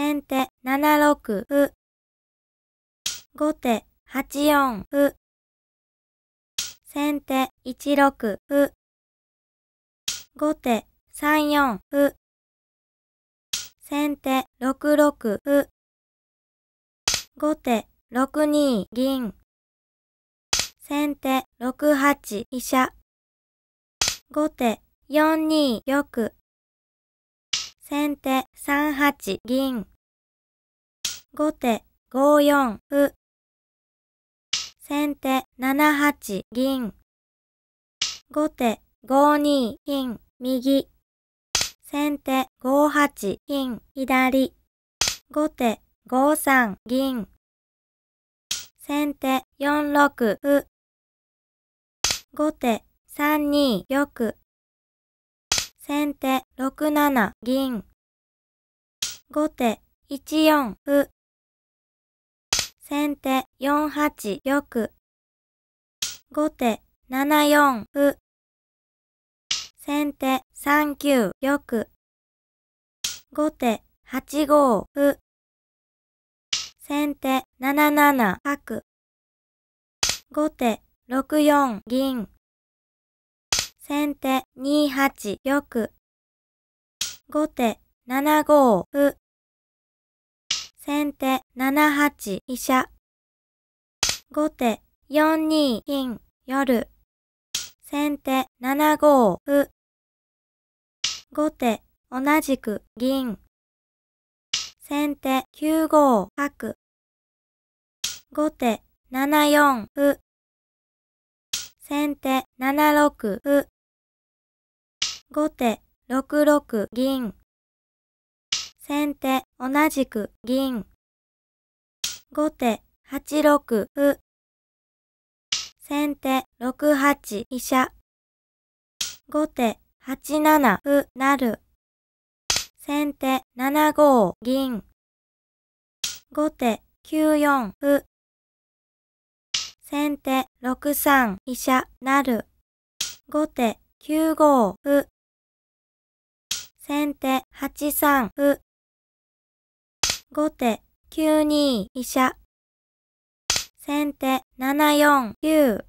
先手7六歩。後手8四歩。先手1六歩。後手3四歩。先手6六歩。後手6二銀。先手6八飛車。後手4二玉。先手3八銀。後手5四歩。先手7八銀。後手5二金、右。先手5八金、左。後手5三銀。先手4六歩。後手3二玉。先手6七銀。後手1四歩。先手4八玉。後手7四歩。先手3九玉。後手8五歩。先手7七角。後手6四銀。先手2八玉。後手7五歩。先手7八飛車。後手4二金夜。先手7五歩。後手同じく銀。先手9五角。後手7四歩。先手7六歩。後手6六銀。先手同じく銀。後手8六歩。先手6八飛車。後手8七歩る先手7五銀。後手9四歩。先手6三飛車る後手9五歩。先手8三歩。後手9二飛車。先手7四9。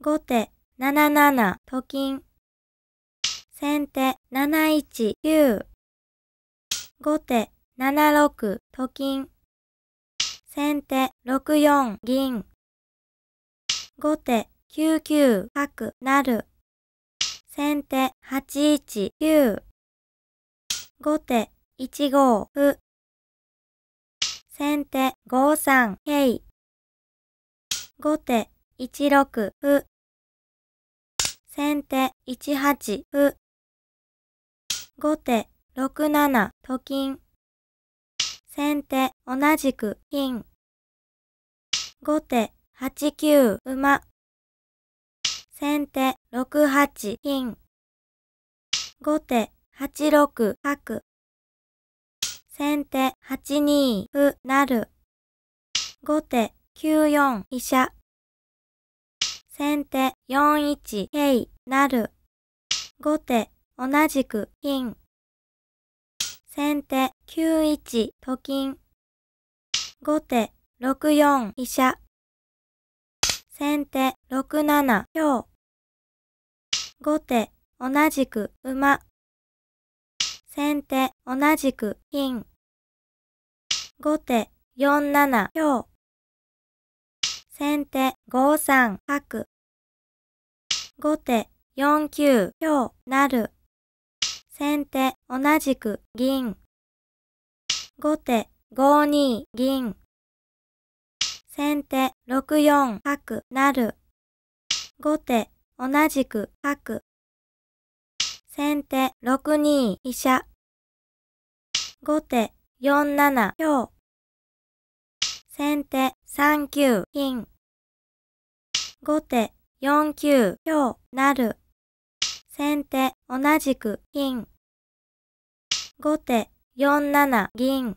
後手7七と金。先手7一9。後手7六と金。先手6四銀。後手9九角なる。先手八一九。後手一五歩。先手五三桂。後手一六歩。先手一八歩。後手六七と金。先手同じく金。後手八九馬。先手6八金。後手8六角。先手8二歩る。後手9四飛車。先手4一桂る。後手同じく金。先手9一と金。後手6四飛車。先手6七強。後手同じく馬。先手同じく金。後手4七強。先手5三角。後手4九強なる。先手同じく銀。後手5二銀。先手6四角なる。後手同じく角。先手6二飛車。後手4七強。先手3九金。後手4九強なる。先手同じく金。後手4七銀。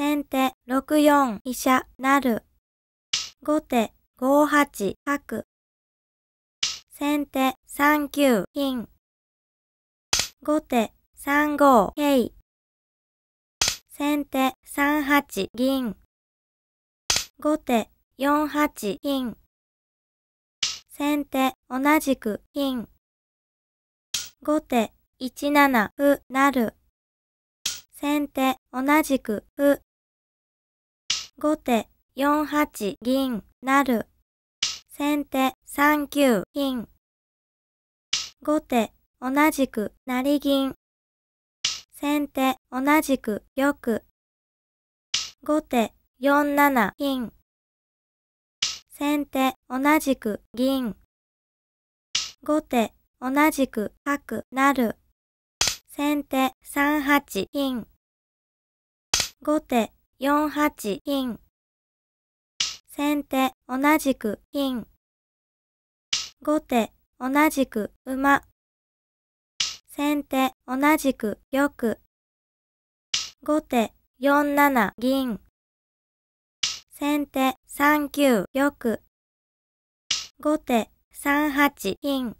先手6四飛車なる。後手5八角。先手3九金。後手3五桂。先手3八銀。後手4八金。先手同じく金。後手1七歩なる。先手同じく歩。後手4八銀なる先手3九銀後手同じく成銀。先手同じく玉。後手4七銀先手同じく銀。後手同じく角る先手3八銀後手4八金。先手同じく金。後手同じく馬。先手同じく玉。後手4七銀。先手3九玉。後手3八金。